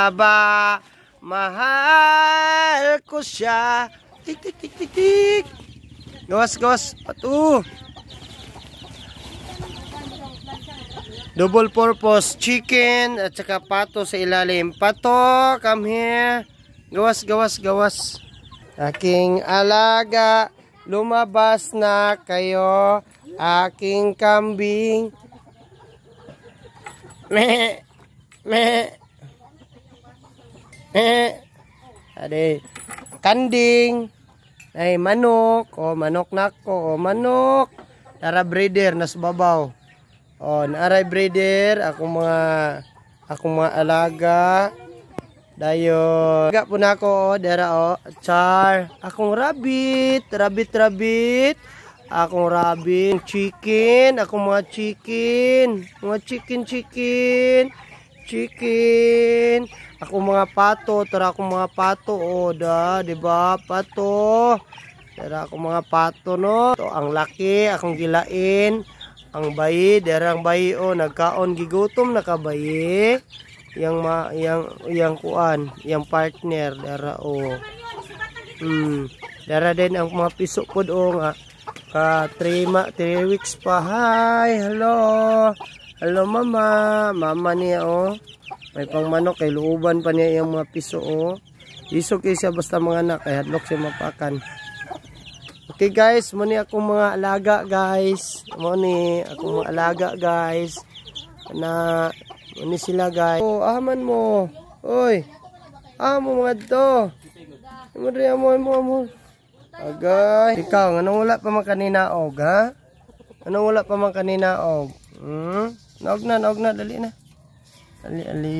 Aba, mahal ko siya. Tik, tik, tik, tik, tik. Gawas, gawas. Pato. Double purpose chicken at saka pato sa ilalim. Pato, come here. Gawas, gawas, gawas. Aking alaga, lumabas na kayo. Aking kambing. Meh, meh. Eh, ade, kanding, ay manok, o manok nako, o manok. Tara breeder nas babaw. O, naaray breeder, akong mga akong mga alaga. Dayon. Aga po na ako, o, dera o, char. Akong rabbit, rabbit, rabbit. Akong rabbit, chicken, akong mga chicken, mga chicken, chicken chicken. Ako mga pato, tara ako mga pato. O da, 'di ba? Pato. Tara ako mga pato no. To ang laki akong gilain. Ang bayi, derang bayi o nagkaon gigutom nakabayi. Yang ma yang yang kuan, yang partner dara o. Mm. Dara din ang mga piso pod o nga. Ka 3 3 weeks pa. Hi, hello. Hello mama, mama niya oh. May pang manok kay luuban pa niya yung mga piso oh. Iso kay siya basta mga anak kay hadlok siya mapakan. Okay guys, mo ni akong mga alaga guys. Mo ni akong mga alaga guys. Na mo ni sila guys. Oh, aman mo. Oy. Amo mga to. Imo diri amo amo amo. Agay. Ikaw, anong wala pa man kanina og ha? Anong wala pa man kanina og? Mm. Naog na, naog na, dali na. Dali, ali.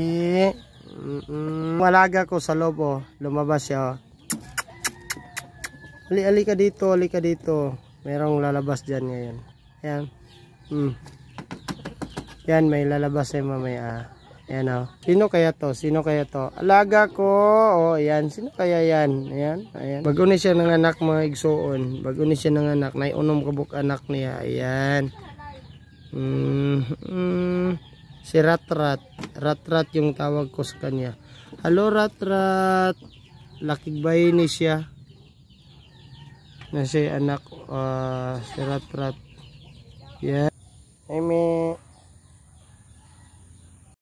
Mm -mm. Malaga ko sa lobo, oh. Lumabas siya, oh. Ali, ali ka dito, ali ka dito. Merong lalabas diyan ngayon. Ayun. Mm. Yan, may lalabas eh mamaya. Ayan, oh. Sino kaya to? Sino kaya to? Alaga ko. Oh, ayan. Sino kaya yan? Ayun. ayan. Bago ni siya ng anak, mga igsoon. Bago ni siya ng anak. Naiunom kabuk anak niya. Ayun. Mm, mm, si Ratrat. Ratrat yung tawag ko sa kanya. Hello Ratrat. lakig bayani siya. Na siya anak uh, si Ratrat. Yan. Yeah.